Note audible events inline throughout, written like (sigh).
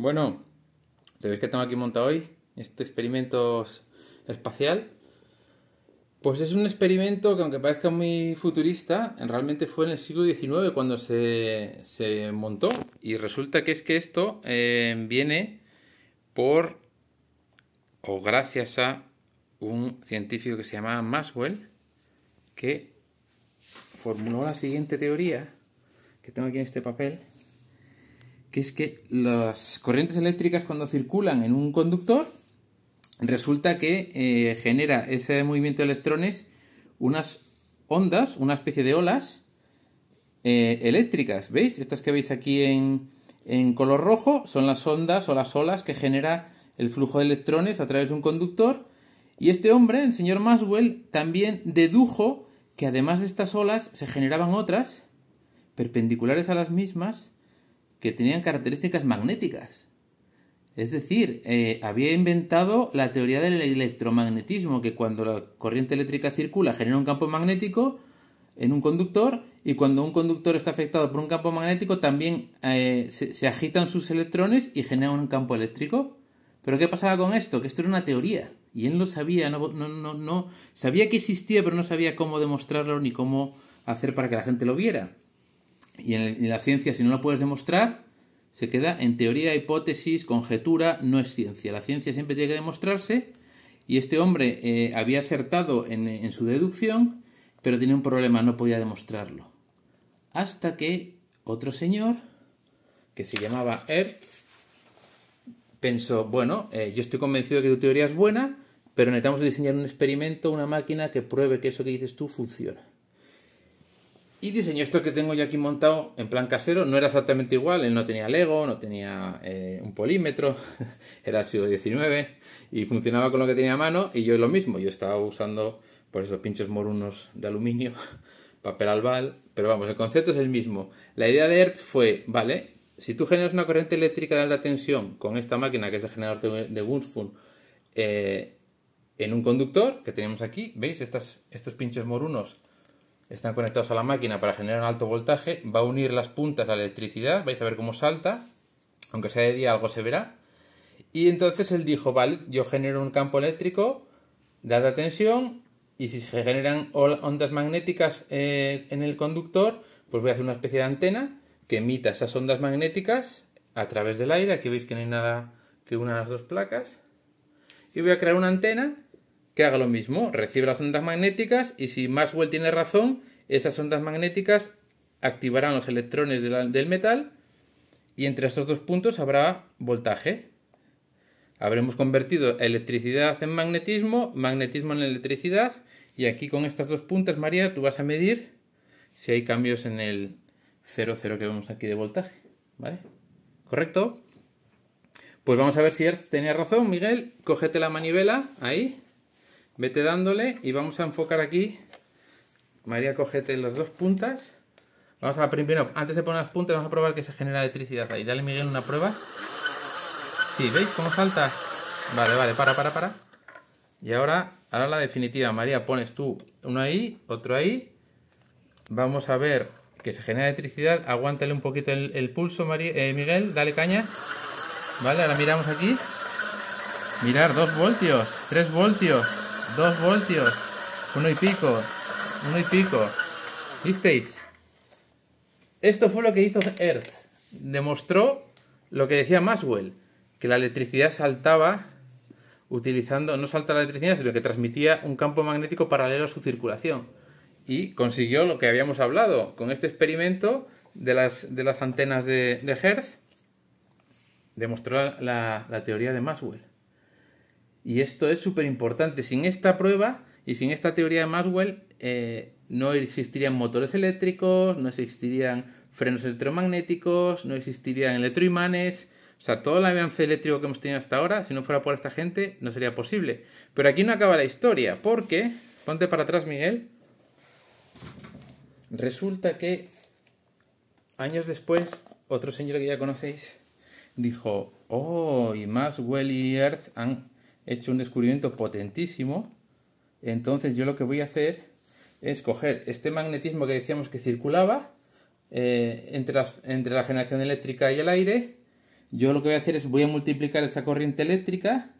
Bueno, ¿sabéis que tengo aquí montado hoy? Este experimento espacial. Pues es un experimento que aunque parezca muy futurista, realmente fue en el siglo XIX cuando se, montó. Y resulta que es que esto eh, viene por o gracias a un científico que se llamaba Maxwell, que formuló la siguiente teoría, que tengo aquí en este papel, que es que las corrientes eléctricas cuando circulan en un conductor, resulta que eh, genera ese movimiento de electrones unas ondas, una especie de olas eh, eléctricas, ¿veis? Estas que veis aquí en, en color rojo son las ondas o las olas que genera el flujo de electrones a través de un conductor. Y este hombre, el señor Maxwell, también dedujo que además de estas olas se generaban otras perpendiculares a las mismas que tenían características magnéticas. Es decir, eh, había inventado la teoría del electromagnetismo, que cuando la corriente eléctrica circula genera un campo magnético en un conductor y cuando un conductor está afectado por un campo magnético también eh, se, agitan sus electrones y genera un campo eléctrico. Pero ¿qué pasaba con esto? Que esto era una teoría y él lo sabía, no, no sabía que existía pero no sabía cómo demostrarlo ni cómo hacer para que la gente lo viera. Y en la ciencia, si no lo puedes demostrar, se queda en teoría, hipótesis, conjetura, no es ciencia. La ciencia siempre tiene que demostrarse y este hombre eh, había acertado en, su deducción, pero tenía un problema, no podía demostrarlo. Hasta que otro señor, que se llamaba Earth, pensó, bueno, eh, yo estoy convencido de que tu teoría es buena, pero necesitamos diseñar un experimento, una máquina que pruebe que eso que dices tú funciona. Y diseño esto que tengo yo aquí montado en plan casero, no era exactamente igual, él no tenía Lego, no tenía eh, un polímetro, (laughs) era el siglo 19 y funcionaba con lo que tenía a mano y yo lo mismo, yo estaba usando por esos pinchos morunos de aluminio, (laughs) papel albal, pero vamos, el concepto es el mismo. La idea de Hertz fue, vale, si tú generas una corriente eléctrica de alta tensión con esta máquina que es el generador de Gunsfun, eh, en un conductor que tenemos aquí, ¿veis? Estas, estos pinches morunos están conectados a la máquina para generar un alto voltaje, va a unir las puntas a la electricidad, vais a ver cómo salta, aunque sea de día algo se verá. Y entonces él dijo, vale, yo genero un campo eléctrico, dada tensión, y si se generan ondas magnéticas eh, en el conductor, pues voy a hacer una especie de antena que emita esas ondas magnéticas a través del aire, aquí veis que no hay nada que una las dos placas, y voy a crear una antena que haga lo mismo, recibe las ondas magnéticas y si Maxwell tiene razón, esas ondas magnéticas activarán los electrones del metal y entre estos dos puntos habrá voltaje. Habremos convertido electricidad en magnetismo, magnetismo en electricidad y aquí con estas dos puntas, María, tú vas a medir si hay cambios en el 0,0 que vemos aquí de voltaje. ¿Vale? ¿Correcto? Pues vamos a ver si Earth tenía razón, Miguel. Cógete la manivela ahí Vete dándole y vamos a enfocar aquí. María, cogete las dos puntas. Vamos a primero, antes de poner las puntas, vamos a probar que se genera electricidad ahí. Dale, Miguel, una prueba. Sí, ¿veis cómo salta? Vale, vale, para, para, para. Y ahora, ahora la definitiva, María, pones tú uno ahí, otro ahí. Vamos a ver que se genera electricidad. Aguántale un poquito el, pulso, María, eh, Miguel, dale caña. Vale, ahora miramos aquí. Mirar, dos voltios, tres voltios. 2 voltios, uno y pico, uno y pico. ¿Visteis? Esto fue lo que hizo Hertz. Demostró lo que decía Maxwell, que la electricidad saltaba utilizando, no salta la electricidad, sino que transmitía un campo magnético paralelo a su circulación. Y consiguió lo que habíamos hablado con este experimento de las, de las antenas de, Hertz. Demostró la, la teoría de Maxwell. Y esto es súper importante. Sin esta prueba y sin esta teoría de Maxwell eh, no existirían motores eléctricos, no existirían frenos electromagnéticos, no existirían electroimanes. O sea, todo el avance eléctrico que hemos tenido hasta ahora, si no fuera por esta gente, no sería posible. Pero aquí no acaba la historia, porque, ponte para atrás Miguel, resulta que años después, otro señor que ya conocéis dijo, oh, y Maxwell y Earth han he hecho un descubrimiento potentísimo. Entonces yo lo que voy a hacer es coger este magnetismo que decíamos que circulaba eh, entre, entre la generación eléctrica y el aire. Yo lo que voy a hacer es voy a multiplicar esa corriente eléctrica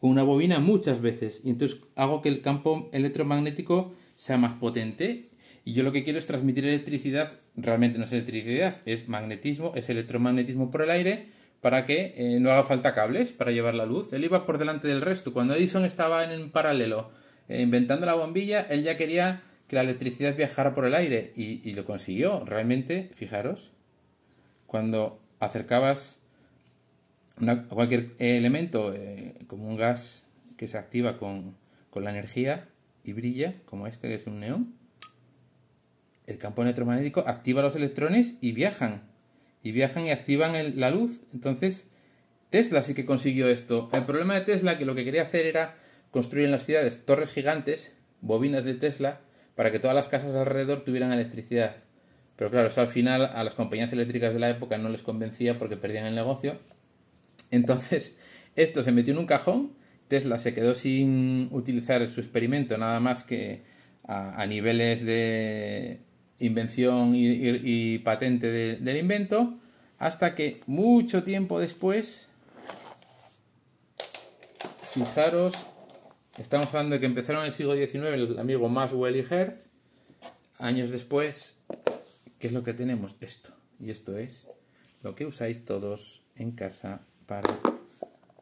con una bobina muchas veces. Y entonces hago que el campo electromagnético sea más potente. Y yo lo que quiero es transmitir electricidad, realmente no es electricidad, es magnetismo, es electromagnetismo por el aire para que eh, no haga falta cables para llevar la luz. Él iba por delante del resto. Cuando Edison estaba en paralelo eh, inventando la bombilla, él ya quería que la electricidad viajara por el aire y, lo consiguió. Realmente, fijaros, cuando acercabas a cualquier eh, elemento como un gas que se activa con, con la energía y brilla, como este que es un neón, el campo electromagnético activa los electrones y viajan y viajan y activan la luz. Entonces, Tesla sí que consiguió esto. El problema de Tesla que lo que quería hacer era construir en las ciudades torres gigantes, bobinas de Tesla, para que todas las casas alrededor tuvieran electricidad. Pero claro, eso al final a las compañías eléctricas de la época no les convencía porque perdían el negocio. Entonces, (laughs) esto se metió en un cajón, Tesla se quedó sin utilizar su experimento nada más que a niveles de invención y, patente del invento, hasta que mucho tiempo después, fijaros, estamos hablando de que empezaron en el siglo XIX el amigo Maxwell y Hertz, años después, ¿qué es lo que tenemos? Esto. Y esto es lo que usáis todos en casa para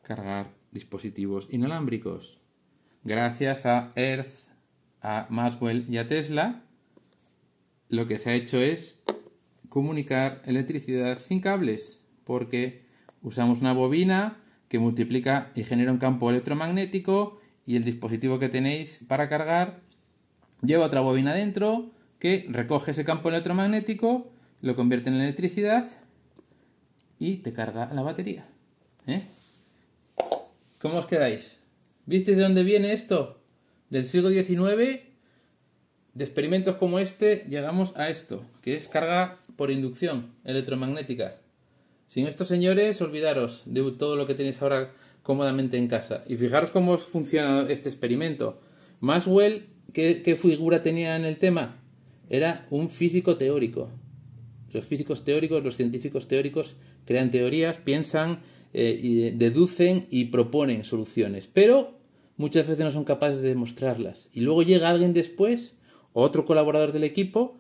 cargar dispositivos inalámbricos. Gracias a Hertz, a Maxwell y a Tesla, lo que se ha hecho es comunicar electricidad sin cables, porque usamos una bobina que multiplica y genera un campo electromagnético y el dispositivo que tenéis para cargar lleva otra bobina dentro que recoge ese campo electromagnético, lo convierte en electricidad y te carga la batería. ¿eh? ¿Cómo os quedáis? ¿Visteis de dónde viene esto? Del siglo XIX de experimentos como este llegamos a esto, que es carga por inducción electromagnética. Sin estos señores, olvidaros de todo lo que tenéis ahora cómodamente en casa. Y fijaros cómo funciona este experimento. Maxwell, ¿qué, figura tenía en el tema? Era un físico teórico. Los físicos teóricos, los científicos teóricos crean teorías, piensan, eh, deducen y proponen soluciones, pero muchas veces no son capaces de demostrarlas. Y luego llega alguien después otro colaborador del equipo,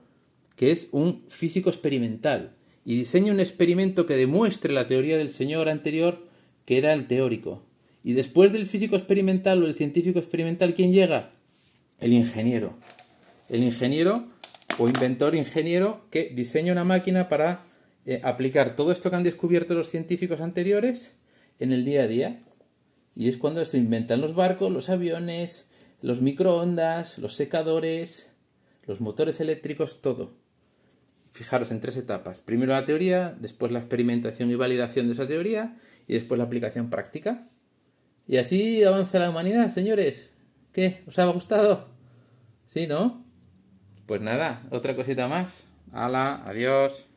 que es un físico experimental, y diseña un experimento que demuestre la teoría del señor anterior, que era el teórico. Y después del físico experimental o el científico experimental, ¿quién llega? El ingeniero. El ingeniero o inventor ingeniero que diseña una máquina para eh, aplicar todo esto que han descubierto los científicos anteriores en el día a día. Y es cuando se inventan los barcos, los aviones, los microondas, los secadores, los motores eléctricos, todo. Fijaros en tres etapas. Primero la teoría, después la experimentación y validación de esa teoría y después la aplicación práctica. Y así avanza la humanidad, señores. ¿Qué? ¿Os ha gustado? ¿Sí, no? Pues nada, otra cosita más. Hala, adiós.